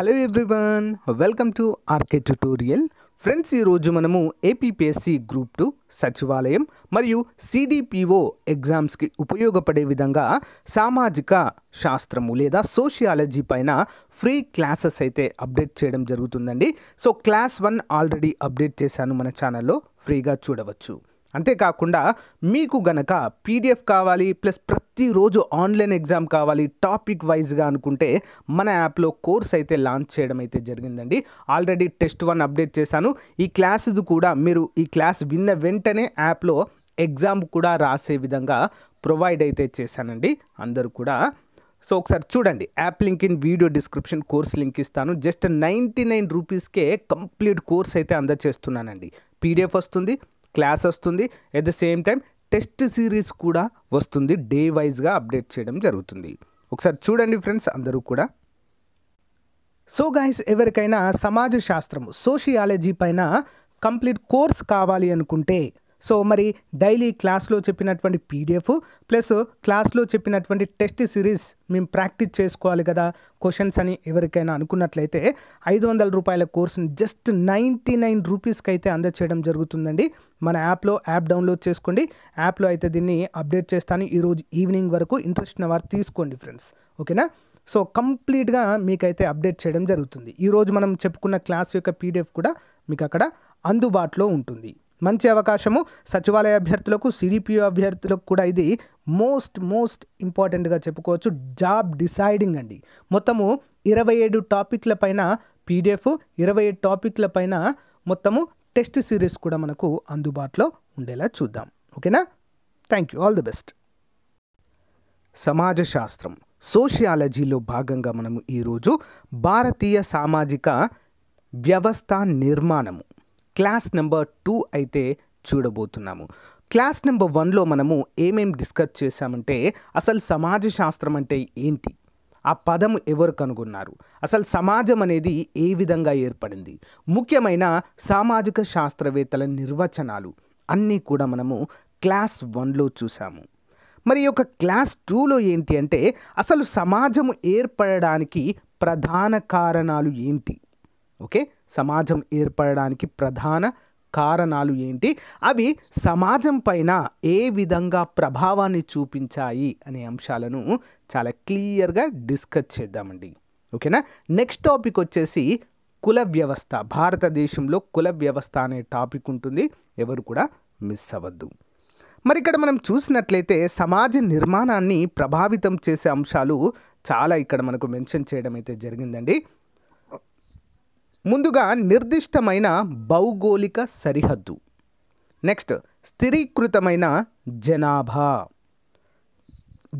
hello everyone welcome to RK tutorial friends ఈరోజు మనము APPSC group two సచివాలయం మరియు సిడిపిఓ ఎగ్జామ్స్కి ఉపయోగపడే విధంగా సామాజిక శాస్త్రము లేదా సోషియాలజీ పైన ఫ్రీ క్లాసెస్ అయితే అప్డేట్ చేయడం జరుగుతుందండి so class one already update చేశాను మన ఛానల్లో ఫ్రీగా చూడవచ్చు అంతేకాకుండా మీకు గనక పీడిఎఫ్ కావాలి ప్లస్ ప్రతిరోజు ఆన్లైన్ ఎగ్జామ్ కావాలి టాపిక్ వైజ్గా అనుకుంటే మన యాప్లో కోర్స్ అయితే లాంచ్ చేయడం అయితే జరిగిందండి ఆల్రెడీ టెస్ట్ వన్ అప్డేట్ చేశాను ఈ క్లాస్ది కూడా మీరు ఈ క్లాస్ విన్న వెంటనే యాప్లో ఎగ్జామ్ కూడా రాసే విధంగా ప్రొవైడ్ అయితే చేశానండి అందరూ కూడా సో ఒకసారి చూడండి app link in video description course link ఇస్తాను జస్ట్ నైంటీ నైన్ రూపీస్కే కంప్లీట్ కోర్స్ అయితే అందజేస్తున్నానండి పీడిఎఫ్ వస్తుంది క్లాస్ వస్తుంది at the same time test series కూడా వస్తుంది డే వైజ్గా అప్డేట్ చేయడం జరుగుతుంది ఒకసారి చూడండి ఫ్రెండ్స్ అందరూ కూడా సో గాయస్ ఎవరికైనా సమాజ శాస్త్రము సోషియాలజీ పైన కంప్లీట్ కోర్స్ కావాలి అనుకుంటే సో మరి డైలీ క్లాస్లో చెప్పినటువంటి పీడిఎఫ్ ప్లస్ క్లాస్లో చెప్పినటువంటి టెస్ట్ సిరీస్ మేము ప్రాక్టీస్ చేసుకోవాలి కదా క్వశ్చన్స్ అని ఎవరికైనా అనుకున్నట్లయితే ఐదు వందల రూపాయల కోర్సుని జస్ట్ నైంటీ నైన్ రూపీస్కి అయితే అందచేయడం జరుగుతుందండి మన యాప్లో యాప్ డౌన్లోడ్ చేసుకోండి యాప్లో అయితే దీన్ని అప్డేట్ చేస్తాను ఈరోజు ఈవినింగ్ వరకు ఇంట్రెస్ట్ ఉన్న వారు తీసుకోండి ఫ్రెండ్స్ ఓకేనా సో కంప్లీట్గా మీకైతే అప్డేట్ చేయడం జరుగుతుంది ఈరోజు మనం చెప్పుకున్న క్లాస్ యొక్క పీడిఎఫ్ కూడా మీకు అక్కడ అందుబాటులో ఉంటుంది మంచి అవకాశము సచివాలయ అభ్యర్థులకు సిడిపిఓ అభ్యర్థులకు కూడా ఇది మోస్ట్ మోస్ట్ ఇంపార్టెంట్గా చెప్పుకోవచ్చు జాబ్ డిసైడింగ్ అండి మొత్తము ఇరవై ఏడు టాపిక్ల పైన పీడిఎఫ్ ఇరవై ఏడు టాపిక్ల పైన మొత్తము టెస్ట్ సిరీస్ కూడా మనకు అందుబాటులో ఉండేలా చూద్దాం ఓకేనా thank you all the best సమాజ శాస్త్రం సోషియాలజీలో భాగంగా మనము ఈరోజు భారతీయ సామాజిక వ్యవస్థ నిర్మాణము క్లాస్ నెంబర్ టూ అయితే చూడబోతున్నాము క్లాస్ నెంబర్ వన్లో మనము ఏమేమి డిస్కస్ చేశామంటే అసలు సమాజ శాస్త్రం అంటే ఏంటి ఆ పదము ఎవరు కనుగొన్నారు అసలు సమాజం అనేది ఏ విధంగా ఏర్పడింది ముఖ్యమైన సామాజిక శాస్త్రవేత్తల నిర్వచనాలు అన్నీ కూడా మనము క్లాస్ వన్లో చూసాము మరి యొక్క క్లాస్ టూలో ఏంటి అంటే అసలు సమాజము ఏర్పడడానికి ప్రధాన కారణాలు ఏంటి ఓకే సమాజం ఏర్పడడానికి ప్రధాన కారణాలు ఏంటి అవి సమాజం పైన ఏ విధంగా ప్రభావాన్ని చూపించాయి అనే అంశాలను చాలా క్లియర్గా డిస్కస్ చేద్దామండి ఓకేనా నెక్స్ట్ టాపిక్ వచ్చేసి కుల వ్యవస్థ భారతదేశంలో కుల వ్యవస్థ అనే టాపిక్ ఉంటుంది ఎవరు కూడా మిస్ అవ్వద్దు మరి ఇక్కడ మనం చూసినట్లయితే సమాజ నిర్మాణాన్ని ప్రభావితం చేసే అంశాలు చాలా ఇక్కడ మనకు మెన్షన్ చేయడం అయితే జరిగిందండి ముందుగా నిర్దిష్టమైన భౌగోళిక సరిహద్దు నెక్స్ట్ స్థిరీకృతమైన జనాభా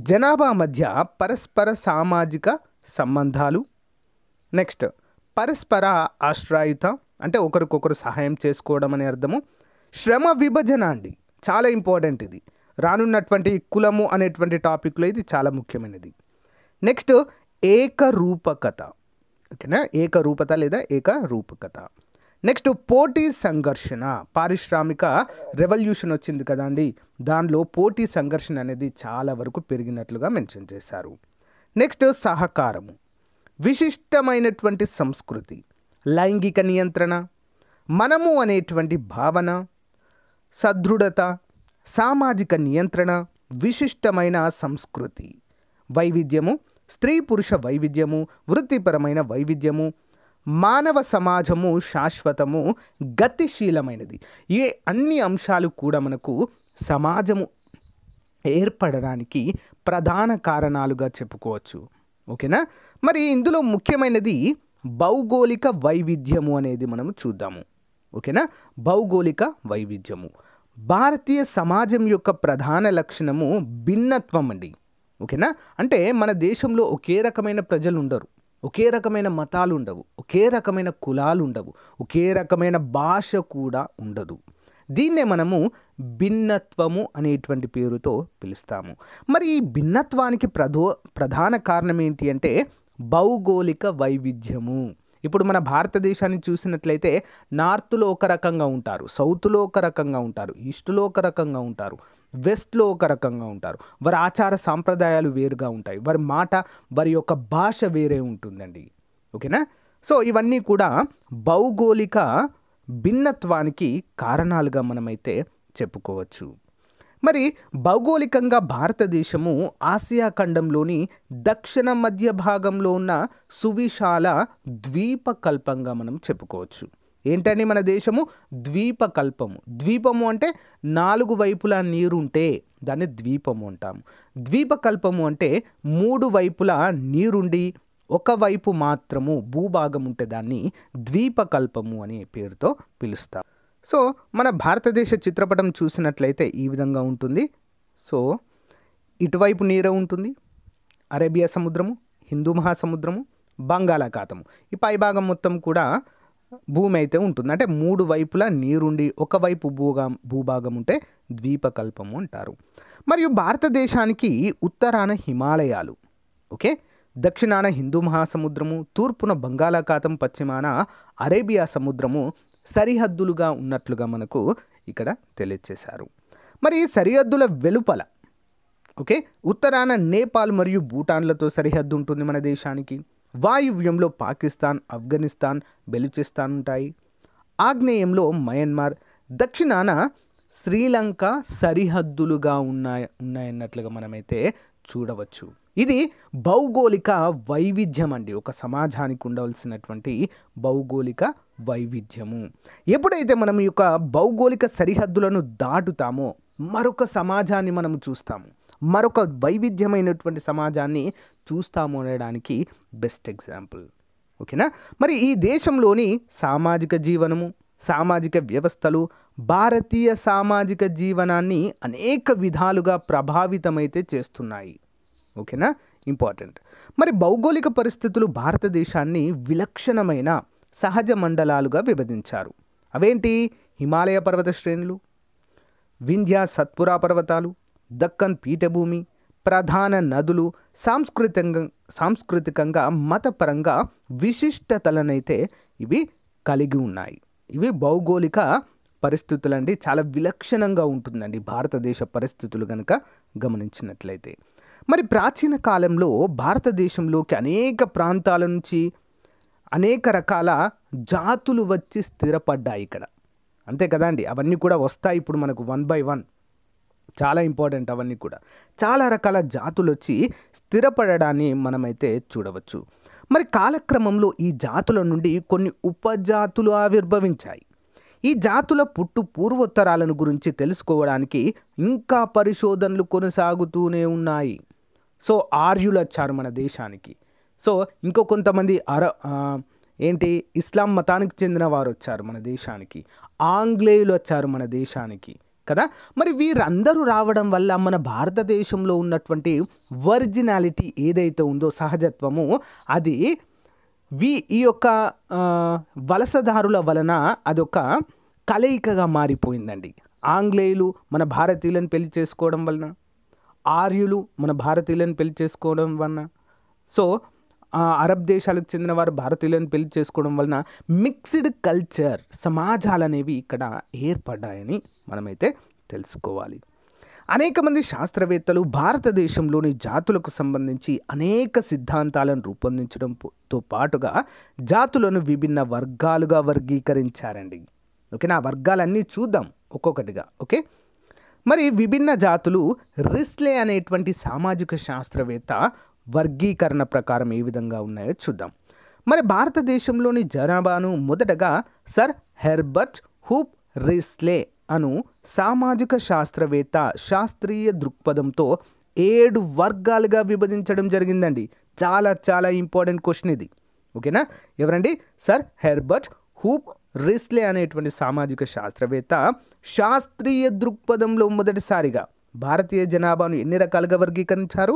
జనాభా మధ్య పరస్పర సామాజిక సంబంధాలు నెక్స్ట్ పరస్పర ఆశ్రాయుత అంటే ఒకరికొకరు సహాయం చేసుకోవడం అనే అర్థము శ్రమ విభజన అండి చాలా ఇంపార్టెంట్ ఇది రానున్నటువంటి కులము అనేటువంటి టాపిక్లో ఇది చాలా ముఖ్యమైనది నెక్స్ట్ ఏకరూపకత ఓకేనా ఏకరూపత లేదా ఏకరూపకత నెక్స్ట్ పోటీ సంఘర్షణ పారిశ్రామిక రెవల్యూషన్ వచ్చింది కదండి దానిలో పోటీ సంఘర్షణ అనేది చాలా వరకు పెరిగినట్లుగా మెన్షన్ చేశారు నెక్స్ట్ సహకారము విశిష్టమైనటువంటి సంస్కృతి లైంగిక నియంత్రణ మనము అనేటువంటి భావన సదృఢత సామాజిక నియంత్రణ విశిష్టమైన సంస్కృతి వైవిధ్యము స్త్రీ పురుష వైవిధ్యము వృత్తిపరమైన వైవిధ్యము మానవ సమాజము శాశ్వతము గతిశీలమైనది ఏ అన్ని అంశాలు కూడా మనకు సమాజము ఏర్పడడానికి ప్రధాన కారణాలుగా చెప్పుకోవచ్చు ఓకేనా మరి ఇందులో ముఖ్యమైనది భౌగోళిక వైవిధ్యము అనేది మనం చూద్దాము ఓకేనా భౌగోళిక వైవిధ్యము భారతీయ సమాజం యొక్క ప్రధాన లక్షణము భిన్నత్వం అండి ఓకేనా అంటే మన దేశంలో ఒకే రకమైన ప్రజలు ఉండరు ఒకే రకమైన మతాలు ఉండవు ఒకే రకమైన కులాలు ఉండవు ఒకే రకమైన భాష కూడా ఉండదు దీన్నే మనము భిన్నత్వము అనేటువంటి పేరుతో పిలుస్తాము మరి ఈ భిన్నత్వానికి ప్రధో ప్రధాన కారణం ఏంటి అంటే భౌగోళిక వైవిధ్యము ఇప్పుడు మన భారతదేశాన్ని చూసినట్లయితే నార్త్లో ఒక రకంగా ఉంటారు సౌత్లో ఒక రకంగా ఉంటారు ఈస్ట్లో ఒక రకంగా ఉంటారు వెస్ట్లో ఒక రకంగా ఉంటారు వారి ఆచార సాంప్రదాయాలు వేరుగా ఉంటాయి వారి మాట వారి యొక్క భాష వేరే ఉంటుందండి ఓకేనా సో ఇవన్నీ కూడా భౌగోళిక భిన్నత్వానికి కారణాలుగా మనమైతే చెప్పుకోవచ్చు మరి భౌగోళికంగా భారతదేశము ఆసియా ఖండంలోని దక్షిణ మధ్య భాగంలో ఉన్న సువిశాల ద్వీపకల్పంగా మనం చెప్పుకోవచ్చు ఏంటని మన దేశము ద్వీపకల్పము ద్వీపము అంటే నాలుగు వైపులా నీరుంటే దాన్ని ద్వీపము అంటాము ద్వీపకల్పము అంటే మూడు వైపులా నీరుండి ఒకవైపు మాత్రము భూభాగం ఉంటే దాన్ని ద్వీపకల్పము అనే పేరుతో పిలుస్తాం సో మన భారతదేశ చిత్రపటం చూసినట్లయితే ఈ విధంగా ఉంటుంది సో ఇటువైపు నీరు ఉంటుంది అరేబియా సముద్రము హిందూ మహాసముద్రము బంగాళాఖాతము ఈ పైభాగం మొత్తం కూడా భూమి అయితే ఉంటుంది అంటే మూడు వైపులా నీరుండి ఒకవైపు భూగా భూభాగం ఉంటే ద్వీపకల్పము అంటారు మరియు భారతదేశానికి ఉత్తరాన హిమాలయాలు ఓకే దక్షిణాన హిందూ మహాసముద్రము తూర్పున బంగాళాఖాతం పశ్చిమాన అరేబియా సముద్రము సరిహద్దులుగా ఉన్నట్లుగా మనకు ఇక్కడ తెలియచేశారు మరి సరిహద్దుల వెలుపల ఓకే ఉత్తరాన నేపాల్ మరియు భూటాన్లతో సరిహద్దు ఉంటుంది మన దేశానికి వాయువ్యంలో పాకిస్తాన్ ఆఫ్ఘనిస్తాన్ బెలుచిస్తాన్ ఉంటాయి ఆగ్నేయంలో మయన్మార్ దక్షిణాన శ్రీలంక సరిహద్దులుగా ఉన్నాయి ఉన్నాయన్నట్లుగా మనమైతే చూడవచ్చు ఇది భౌగోళిక వైవిధ్యం అండి ఒక సమాజానికి ఉండవలసినటువంటి భౌగోళిక వైవిధ్యము ఎప్పుడైతే మనం ఈ యొక్క భౌగోళిక సరిహద్దులను దాటుతామో మరొక సమాజాన్ని మనం చూస్తాము మరొక వైవిధ్యమైనటువంటి సమాజాన్ని చూస్తాము అనడానికి బెస్ట్ ఎగ్జాంపుల్ ఓకేనా మరి ఈ దేశంలోని సామాజిక జీవనము సామాజిక వ్యవస్థలు భారతీయ సామాజిక జీవనాన్ని అనేక విధాలుగా ప్రభావితమైతే చేస్తున్నాయి ఓకేనా ఇంపార్టెంట్ మరి భౌగోళిక పరిస్థితులు భారతదేశాన్ని విలక్షణమైన సహజ మండలాలుగా విభజించారు అవేంటి హిమాలయ పర్వత శ్రేణులు వింధ్యా సత్పురా పర్వతాలు దక్కన్ పీఠభూమి ప్రధాన నదులు సాంస్కృతికంగా సాంస్కృతికంగా మతపరంగా విశిష్టతలనైతే ఇవి కలిగి ఉన్నాయి ఇవి భౌగోళిక పరిస్థితులండి చాలా విలక్షణంగా ఉంటుందండి భారతదేశ పరిస్థితులు కనుక గమనించినట్లయితే మరి ప్రాచీన కాలంలో భారతదేశంలోకి అనేక ప్రాంతాల నుంచి అనేక రకాల జాతులు వచ్చి స్థిరపడ్డాయి ఇక్కడ అంతే కదండి అవన్నీ కూడా వస్తాయి ఇప్పుడు మనకు వన్ బై వన్ చాలా ఇంపార్టెంట్ అవన్నీ కూడా చాలా రకాల జాతులు వచ్చి స్థిరపడడాన్ని మనమైతే చూడవచ్చు మరి కాలక్రమంలో ఈ జాతుల నుండి కొన్ని ఉపజాతులు ఆవిర్భవించాయి ఈ జాతుల పుట్టు పూర్వోత్తరాలను గురించి తెలుసుకోవడానికి ఇంకా పరిశోధనలు కొనసాగుతూనే ఉన్నాయి సో ఆర్యులు వచ్చారు మన దేశానికి సో ఇంకో కొంతమంది అర ఏంటి ఇస్లాం మతానికి చెందిన వారు వచ్చారు మన దేశానికి ఆంగ్లేయులు వచ్చారు మన దేశానికి కదా మరి వీరందరూ రావడం వల్ల మన భారతదేశంలో ఉన్నటువంటి ఒరిజినాలిటీ ఏదైతే ఉందో సహజత్వము అది వీ ఈ యొక్క వలసదారుల వలన అదొక కలయికగా మారిపోయిందండి ఆంగ్లేయులు మన భారతీయులను పెళ్లి చేసుకోవడం వలన ఆర్యులు మన భారతీయులను పెళ్లి చేసుకోవడం వలన సో అరబ్ దేశాలకు చెందిన వారు భారతీయులను పెళ్లి చేసుకోవడం వలన మిక్స్డ్ కల్చర్ సమాజాలు అనేవి ఇక్కడ ఏర్పడ్డాయని మనమైతే తెలుసుకోవాలి అనేక మంది శాస్త్రవేత్తలు భారతదేశంలోని జాతులకు సంబంధించి అనేక సిద్ధాంతాలను రూపొందించడంతో పాటుగా జాతులను విభిన్న వర్గాలుగా వర్గీకరించారండి ఓకే నా వర్గాలన్నీ చూద్దాం ఒక్కొక్కటిగా ఓకే మరి విభిన్న జాతులు రిస్లే అనేటువంటి సామాజిక శాస్త్రవేత్త వర్గీకరణ ప్రకారం ఏ విధంగా ఉన్నాయో చూద్దాం మరి భారతదేశంలోని జనాభాను మొదటగా సర్ హెర్బర్ట్ హూప్ రిస్లే అను సామాజిక శాస్త్రవేత్త శాస్త్రీయ దృక్పథంతో ఏడు వర్గాలుగా విభజించడం జరిగిందండి చాలా చాలా ఇంపార్టెంట్ క్వశ్చన్ ఇది ఓకేనా ఎవరండి సర్ హెర్బర్ట్ హూప్ రిస్లే అనేటువంటి సామాజిక శాస్త్రవేత్త శాస్త్రీయ దృక్పథంలో మొదటిసారిగా భారతీయ జనాభాను ఎన్ని రకాలుగా వర్గీకరించారు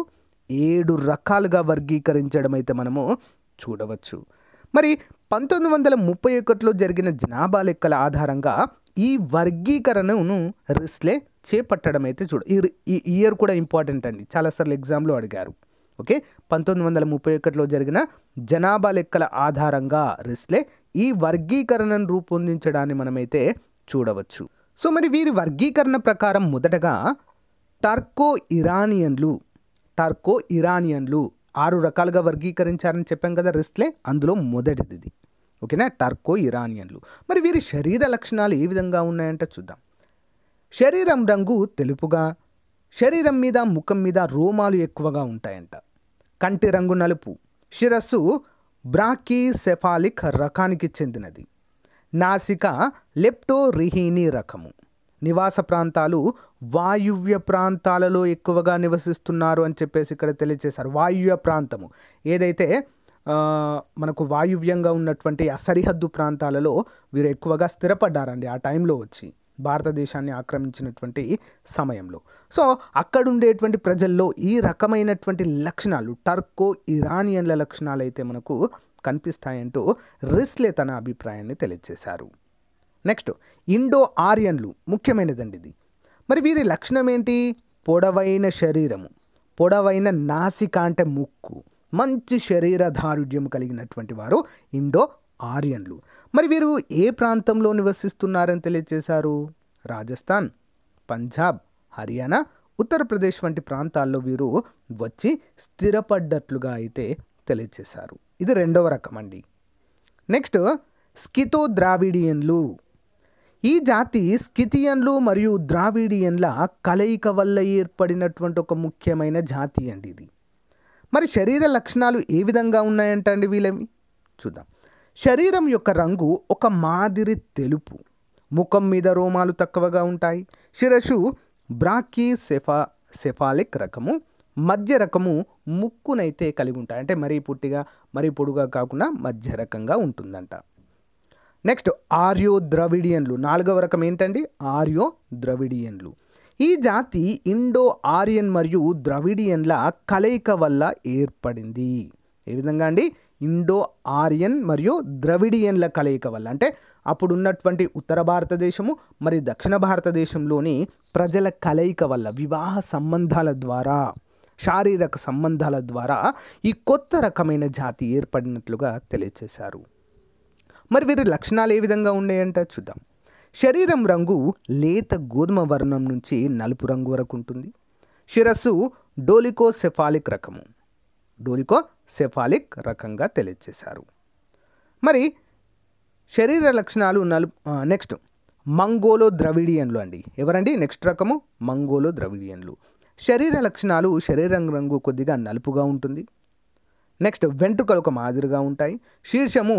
ఏడు రకాలుగా వర్గీకరించడం అయితే మనము చూడవచ్చు మరి పంతొమ్మిది వందల ముప్పై ఒకటిలో జరిగిన జనాభా లెక్కల ఆధారంగా ఈ వర్గీకరణను రిస్లే చేపట్టడం అయితే చూడ ఈ ఇయర్ కూడా ఇంపార్టెంట్ అండి చాలాసార్లు ఎగ్జామ్లో అడిగారు ఓకే పంతొమ్మిది వందల ముప్పై ఒకటిలో జరిగిన జనాభా లెక్కల ఆధారంగా రిస్లే ఈ వర్గీకరణను రూపొందించడాన్ని మనమైతే చూడవచ్చు సో మరి వీరి వర్గీకరణ ప్రకారం మొదటగా టర్కో ఇరానియన్లు టర్కో ఇరానియన్లు ఆరు రకాలుగా వర్గీకరించారని చెప్పాం కదా రిస్క్లే అందులో మొదటిది ఇది ఓకేనా టర్కో ఇరానియన్లు మరి వీరి శరీర లక్షణాలు ఏ విధంగా ఉన్నాయంటే చూద్దాం శరీరం రంగు తెలుపుగా శరీరం మీద ముఖం మీద రోమాలు ఎక్కువగా ఉంటాయంట కంటి రంగు నలుపు శిరస్సు బ్రాకీసెఫాలిక్ రకానికి చెందినది నాసిక లెప్టోరిహీని రకము నివాస ప్రాంతాలు వాయువ్య ప్రాంతాలలో ఎక్కువగా నివసిస్తున్నారు అని చెప్పేసి ఇక్కడ తెలియజేశారు వాయువ్య ప్రాంతము ఏదైతే మనకు వాయువ్యంగా ఉన్నటువంటి ఆ సరిహద్దు ప్రాంతాలలో వీరు ఎక్కువగా స్థిరపడ్డారండి ఆ టైంలో వచ్చి భారతదేశాన్ని ఆక్రమించినటువంటి సమయంలో సో అక్కడుండేటువంటి ప్రజల్లో ఈ రకమైనటువంటి లక్షణాలు టర్కో ఇరానియన్ల లక్షణాలు అయితే మనకు కనిపిస్తాయంటూ రిస్లే తన అభిప్రాయాన్ని తెలియజేశారు నెక్స్ట్ ఇండో ఆర్యన్లు ముఖ్యమైనదండి ఇది మరి వీరి లక్షణం ఏంటి పొడవైన శరీరము పొడవైన నాసిక అంటే ముక్కు మంచి శరీర దారుఢ్యం కలిగినటువంటి వారు ఇండో ఆర్యన్లు మరి వీరు ఏ ప్రాంతంలో నివసిస్తున్నారని తెలియజేశారు రాజస్థాన్ పంజాబ్ హర్యానా ఉత్తరప్రదేశ్ వంటి ప్రాంతాల్లో వీరు వచ్చి స్థిరపడ్డట్లుగా అయితే తెలియజేశారు ఇది రెండవ రకం అండి నెక్స్ట్ స్కితో ద్రావిడియన్లు ఈ జాతి స్కితియన్లు మరియు ద్రావిడియన్ల కలయిక వల్ల ఏర్పడినటువంటి ఒక ముఖ్యమైన జాతి అండి ఇది మరి శరీర లక్షణాలు ఏ విధంగా ఉన్నాయంటండి వీళ్ళవి చూద్దాం శరీరం యొక్క రంగు ఒక మాదిరి తెలుపు ముఖం మీద రోమాలు తక్కువగా ఉంటాయి శిరస్సు బ్రాకీ సెఫా సెఫాలిక్ రకము మధ్య రకము ముక్కునైతే కలిగి ఉంటాయి అంటే మరీ పుట్టిగా మరీ పొడుగా కాకుండా మధ్య రకంగా ఉంటుందంట నెక్స్ట్ ఆర్యో ద్రవిడియన్లు నాలుగవ రకం ఏంటండి ఆర్యో ద్రవిడియన్లు ఈ జాతి ఇండో ఆర్యన్ మరియు ద్రవిడియన్ల కలయిక వల్ల ఏర్పడింది ఏ విధంగా అండి ఇండో ఆర్యన్ మరియు ద్రవిడియన్ల కలయిక వల్ల అంటే అప్పుడు ఉన్నటువంటి ఉత్తర భారతదేశము మరి దక్షిణ భారతదేశంలోని ప్రజల కలయిక వల్ల వివాహ సంబంధాల ద్వారా శారీరక సంబంధాల ద్వారా ఈ కొత్త రకమైన జాతి ఏర్పడినట్లుగా తెలియచేశారు మరి వీరి లక్షణాలు ఏ విధంగా ఉన్నాయంట చూద్దాం శరీరం రంగు లేత గోధుమ వర్ణం నుంచి నలుపు రంగు వరకు ఉంటుంది శిరస్సు డోలికో సెఫాలిక్ రకము డోలికో సెఫాలిక్ రకంగా తెలియజేశారు మరి శరీర లక్షణాలు నలుపు నెక్స్ట్ మంగోలో ద్రవిడియన్లు అండి ఎవరండి నెక్స్ట్ రకము మంగోలో ద్రవిడియన్లు శరీర లక్షణాలు శరీరం రంగు కొద్దిగా నలుపుగా ఉంటుంది నెక్స్ట్ వెంట్రుకలు ఒక మాదిరిగా ఉంటాయి శీర్షము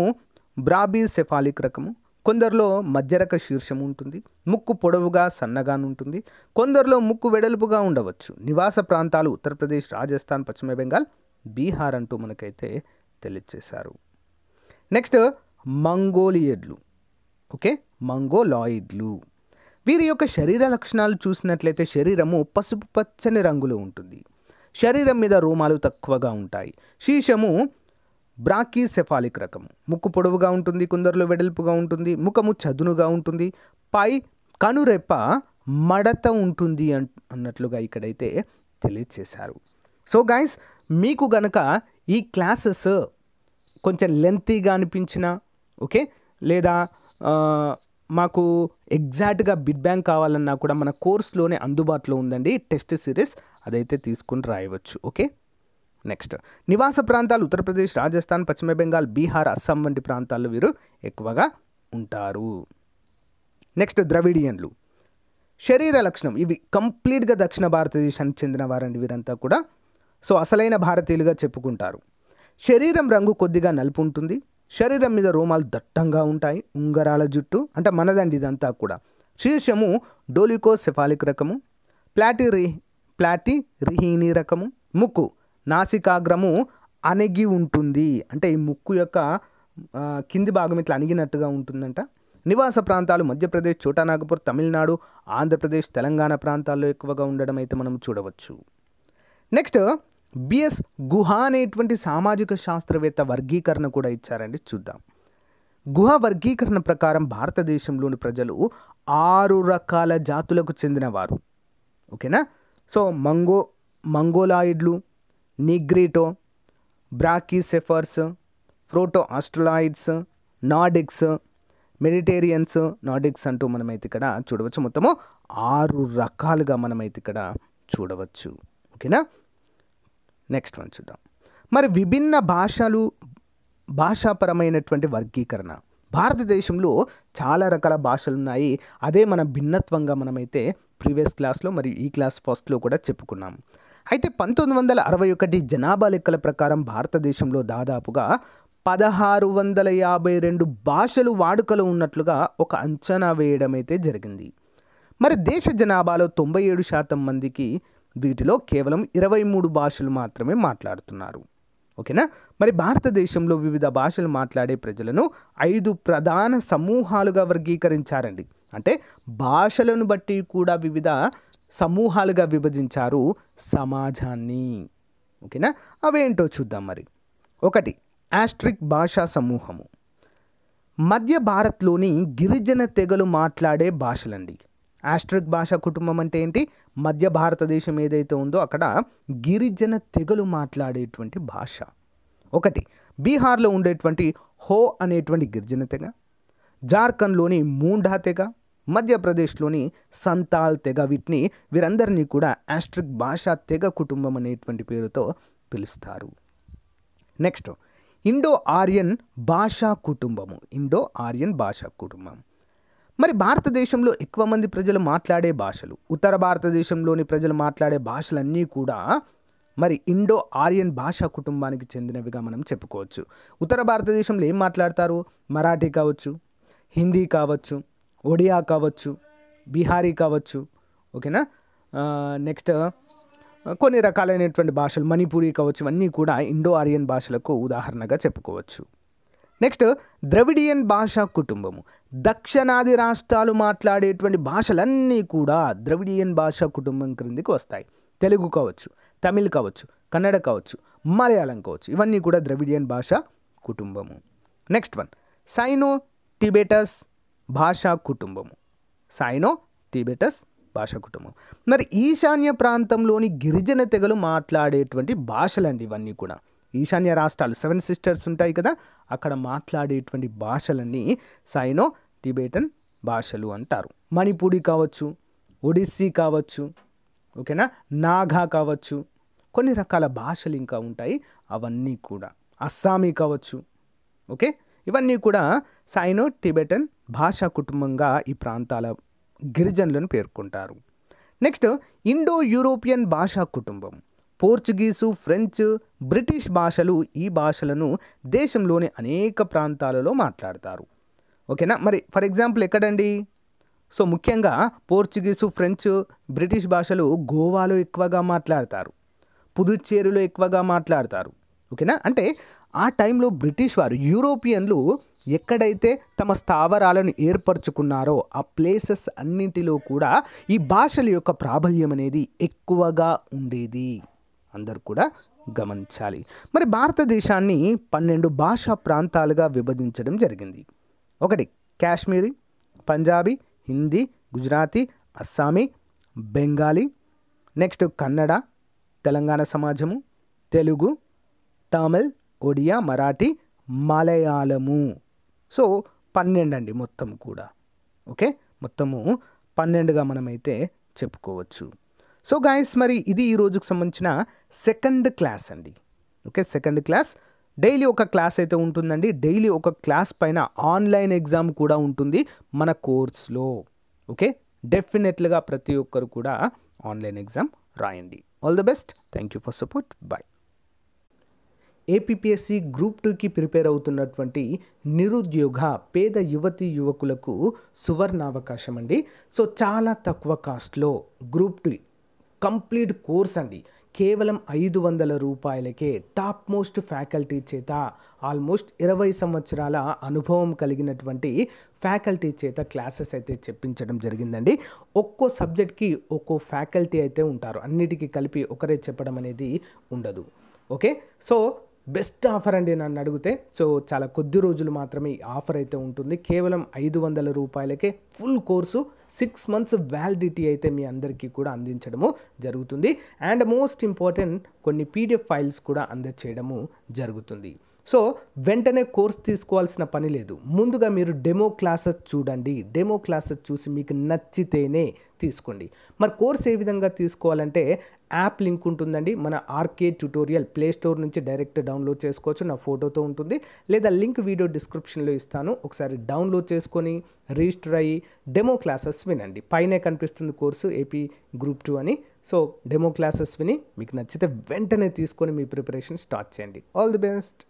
బ్రాబీ సెఫాలిక్ రకము కొందరిలో మధ్యరక శీర్షం ఉంటుంది ముక్కు పొడవుగా ఉంటుంది కొందరిలో ముక్కు వెడల్పుగా ఉండవచ్చు నివాస ప్రాంతాలు ఉత్తరప్రదేశ్ రాజస్థాన్ పశ్చిమ బెంగాల్ బీహార్ అంటూ మనకైతే తెలియచేశారు నెక్స్ట్ మంగోలియడ్లు ఓకే మంగోలాయిడ్లు వీరి యొక్క శరీర లక్షణాలు చూసినట్లయితే శరీరము పసుపు పచ్చని రంగులో ఉంటుంది శరీరం మీద రోమాలు తక్కువగా ఉంటాయి శీషము బ్రాకీసెఫాలిక్ రకం ముక్కు పొడవుగా ఉంటుంది కుందరులో వెడల్పుగా ఉంటుంది ముఖము చదునుగా ఉంటుంది పై కనురెప్ప మడత ఉంటుంది అన్నట్లుగా ఇక్కడైతే తెలియచేశారు సో గైస్ మీకు గనక ఈ క్లాసెస్ కొంచెం లెంతీగా అనిపించిన ఓకే లేదా మాకు ఎగ్జాక్ట్గా బిడ్ బ్యాంక్ కావాలన్నా కూడా మన కోర్స్లోనే అందుబాటులో ఉందండి టెస్ట్ సిరీస్ అదైతే తీసుకుని రాయవచ్చు ఓకే నెక్స్ట్ నివాస ప్రాంతాలు ఉత్తరప్రదేశ్ రాజస్థాన్ పశ్చిమ బెంగాల్ బీహార్ అస్సాం వంటి ప్రాంతాల్లో వీరు ఎక్కువగా ఉంటారు నెక్స్ట్ ద్రవిడియన్లు శరీర లక్షణం ఇవి కంప్లీట్గా దక్షిణ భారతదేశానికి చెందిన వారండి వీరంతా కూడా సో అసలైన భారతీయులుగా చెప్పుకుంటారు శరీరం రంగు కొద్దిగా నలుపు ఉంటుంది శరీరం మీద రోమాలు దట్టంగా ఉంటాయి ఉంగరాల జుట్టు అంటే మనదండి ఇదంతా కూడా శీర్షము డోలికో సెఫాలిక్ రకము ప్లాటిరి ప్లాటి రిహీని రకము ముక్కు నాసికాగ్రము అణగి ఉంటుంది అంటే ఈ ముక్కు యొక్క కింది భాగం ఇట్లా అణిగినట్టుగా ఉంటుందంట నివాస ప్రాంతాలు మధ్యప్రదేశ్ చోటా నాగపూర్ తమిళనాడు ఆంధ్రప్రదేశ్ తెలంగాణ ప్రాంతాల్లో ఎక్కువగా ఉండడం అయితే మనం చూడవచ్చు నెక్స్ట్ బిఎస్ గుహ అనేటువంటి సామాజిక శాస్త్రవేత్త వర్గీకరణ కూడా ఇచ్చారండి చూద్దాం గుహ వర్గీకరణ ప్రకారం భారతదేశంలోని ప్రజలు ఆరు రకాల జాతులకు చెందినవారు ఓకేనా సో మంగో మంగోలాయిడ్లు Negrito brachycephals proto Australoids Nordics Mediterraneans Nordics అంటూ మనమైతే ఇక్కడ చూడవచ్చు మొత్తము ఆరు రకాలుగా మనమైతే ఇక్కడ చూడవచ్చు ఓకేనా నెక్స్ట్ వన్ చూద్దాం మరి విభిన్న భాషలు భాషాపరమైనటువంటి వర్గీకరణ భారతదేశంలో చాలా రకాల భాషలు ఉన్నాయి అదే మన భిన్నత్వంగా మనమైతే ప్రీవియస్ క్లాస్లో మరియు ఈ క్లాస్ ఫస్ట్లో కూడా చెప్పుకున్నాం అయితే పంతొమ్మిది వందల అరవై ఒకటి జనాభా లెక్కల ప్రకారం భారతదేశంలో దాదాపుగా పదహారు వందల యాభై రెండు భాషలు వాడుకలో ఉన్నట్లుగా ఒక అంచనా వేయడం అయితే జరిగింది మరి దేశ జనాభాలో తొంభై ఏడు శాతం మందికి వీటిలో కేవలం ఇరవై మూడు భాషలు మాత్రమే మాట్లాడుతున్నారు ఓకేనా మరి భారతదేశంలో వివిధ భాషలు మాట్లాడే ప్రజలను ఐదు ప్రధాన సమూహాలుగా వర్గీకరించారండి అంటే భాషలను బట్టి కూడా వివిధ సమూహాలుగా విభజించారు సమాజాన్ని ఓకేనా అవేంటో చూద్దాం మరి ఒకటి ఆస్ట్రిక్ భాషా సమూహము మధ్య భారత్లోని గిరిజన తెగలు మాట్లాడే భాషలండి ఆస్ట్రిక్ భాషా కుటుంబం అంటే ఏంటి మధ్య భారతదేశం ఏదైతే ఉందో అక్కడ గిరిజన తెగలు మాట్లాడేటువంటి భాష ఒకటి బీహార్లో ఉండేటువంటి హో అనేటువంటి గిరిజన తెగ జార్ఖండ్లోని మూండా తెగ మధ్యప్రదేశ్లోని సంతాల్ తెగ వీటిని వీరందరినీ కూడా యాస్ట్రిక్ భాషా తెగ కుటుంబం అనేటువంటి పేరుతో పిలుస్తారు నెక్స్ట్ ఇండో ఆర్యన్ భాషా కుటుంబము ఇండో ఆర్యన్ భాషా కుటుంబం మరి భారతదేశంలో ఎక్కువ మంది ప్రజలు మాట్లాడే భాషలు ఉత్తర భారతదేశంలోని ప్రజలు మాట్లాడే భాషలన్నీ కూడా మరి ఇండో ఆర్యన్ భాషా కుటుంబానికి చెందినవిగా మనం చెప్పుకోవచ్చు ఉత్తర భారతదేశంలో ఏం మాట్లాడతారు మరాఠీ కావచ్చు హిందీ కావచ్చు ఒడియా కావచ్చు బీహారీ కావచ్చు ఓకేనా నెక్స్ట్ కొన్ని రకాలైనటువంటి భాషలు మణిపూరి కావచ్చు ఇవన్నీ కూడా ఇండో ఆరియన్ భాషలకు ఉదాహరణగా చెప్పుకోవచ్చు నెక్స్ట్ ద్రవిడియన్ భాషా కుటుంబము దక్షిణాది రాష్ట్రాలు మాట్లాడేటువంటి భాషలన్నీ కూడా ద్రవిడియన్ భాషా కుటుంబం క్రిందికి వస్తాయి తెలుగు కావచ్చు తమిళ్ కావచ్చు కన్నడ కావచ్చు మలయాళం కావచ్చు ఇవన్నీ కూడా ద్రవిడియన్ భాష కుటుంబము నెక్స్ట్ వన్ సైనో టిబెటస్ భాషా కుటుంబము సైనో టిబెటస్ భాషా కుటుంబం మరి ఈశాన్య ప్రాంతంలోని గిరిజన తెగలు మాట్లాడేటువంటి భాషలండి ఇవన్నీ కూడా ఈశాన్య రాష్ట్రాలు సెవెన్ సిస్టర్స్ ఉంటాయి కదా అక్కడ మాట్లాడేటువంటి భాషలన్నీ సైనో టిబెటన్ భాషలు అంటారు మణిపూడి కావచ్చు ఒడిస్సీ కావచ్చు ఓకేనా నాగా కావచ్చు కొన్ని రకాల భాషలు ఇంకా ఉంటాయి అవన్నీ కూడా అస్సామీ కావచ్చు ఓకే ఇవన్నీ కూడా సైనో టిబెటన్ భాషా కుటుంబంగా ఈ ప్రాంతాల గిరిజనులను పేర్కొంటారు నెక్స్ట్ ఇండో యూరోపియన్ భాషా కుటుంబం పోర్చుగీసు ఫ్రెంచ్ బ్రిటిష్ భాషలు ఈ భాషలను దేశంలోని అనేక ప్రాంతాలలో మాట్లాడతారు ఓకేనా మరి ఫర్ ఎగ్జాంపుల్ ఎక్కడండి సో ముఖ్యంగా పోర్చుగీసు ఫ్రెంచ్ బ్రిటిష్ భాషలు గోవాలో ఎక్కువగా మాట్లాడతారు పుదుచ్చేరిలో ఎక్కువగా మాట్లాడతారు ఓకేనా అంటే ఆ టైంలో బ్రిటిష్ వారు యూరోపియన్లు ఎక్కడైతే తమ స్థావరాలను ఏర్పరచుకున్నారో ఆ ప్లేసెస్ అన్నింటిలో కూడా ఈ భాషల యొక్క ప్రాబల్యం అనేది ఎక్కువగా ఉండేది అందరు కూడా గమనించాలి మరి భారతదేశాన్ని పన్నెండు భాషా ప్రాంతాలుగా విభజించడం జరిగింది ఒకటి కాశ్మీరీ పంజాబీ హిందీ గుజరాతీ అస్సామీ బెంగాలీ నెక్స్ట్ కన్నడ తెలంగాణ సమాజము తెలుగు తమిళ్ ఒడియా మరాఠీ మలయాళము సో పన్నెండు అండి మొత్తం కూడా ఓకే మొత్తము పన్నెండుగా మనమైతే చెప్పుకోవచ్చు సో గాయస్ మరి ఇది ఈ రోజుకు సంబంధించిన సెకండ్ క్లాస్ అండి ఓకే సెకండ్ క్లాస్ డైలీ ఒక క్లాస్ అయితే ఉంటుందండి డైలీ ఒక క్లాస్ పైన ఆన్లైన్ ఎగ్జామ్ కూడా ఉంటుంది మన కోర్స్లో ఓకే డెఫినెట్లుగా ప్రతి ఒక్కరు కూడా ఆన్లైన్ ఎగ్జామ్ రాయండి all the best thank you for support bye APSC group టూకి ప్రిపేర్ అవుతున్నటువంటి నిరుద్యోగ పేద యువతి యువకులకు సువర్ణావకాశం అండి సో చాలా తక్కువ కాస్ట్లో గ్రూప్ టూ కంప్లీట్ కోర్స్ అండి కేవలం ఐదు వందల రూపాయలకే టాప్ మోస్ట్ ఫ్యాకల్టీ చేత ఆల్మోస్ట్ ఇరవై సంవత్సరాల అనుభవం కలిగినటువంటి ఫ్యాకల్టీ చేత క్లాసెస్ అయితే చెప్పించడం జరిగిందండి ఒక్కో సబ్జెక్ట్కి ఒక్కో ఫ్యాకల్టీ అయితే ఉంటారు అన్నిటికీ కలిపి ఒకరే చెప్పడం అనేది ఉండదు ఓకే సో బెస్ట్ ఆఫర్ అండి నన్ను అడిగితే సో చాలా కొద్ది రోజులు మాత్రమే ఈ ఆఫర్ అయితే ఉంటుంది కేవలం ఐదు వందల రూపాయలకే full course six months validity అయితే మీ అందరికీ కూడా అందించడము జరుగుతుంది అండ్ మోస్ట్ ఇంపార్టెంట్ కొన్ని పీడిఎఫ్ ఫైల్స్ కూడా అందచేయడము జరుగుతుంది సో వెంటనే కోర్స్ తీసుకోవాల్సిన పని లేదు ముందుగా మీరు డెమో క్లాసెస్ చూడండి డెమో క్లాసెస్ చూసి మీకు నచ్చితేనే తీసుకోండి మరి కోర్స్ ఏ విధంగా తీసుకోవాలంటే యాప్ లింక్ ఉంటుందండి మన ఆర్కే ప్లే ప్లేస్టోర్ నుంచి డైరెక్ట్ డౌన్లోడ్ చేసుకోవచ్చు నా ఫోటోతో ఉంటుంది లేదా లింక్ వీడియో డిస్క్రిప్షన్లో ఇస్తాను ఒకసారి డౌన్లోడ్ చేసుకొని రిజిస్టర్ అయ్యి డెమో క్లాసెస్ వినండి పైనే కనిపిస్తుంది కోర్సు ఏపీ గ్రూప్ టూ అని సో డెమో క్లాసెస్ విని మీకు నచ్చితే వెంటనే తీసుకొని మీ ప్రిపరేషన్ స్టార్ట్ చేయండి ఆల్ ది బెస్ట్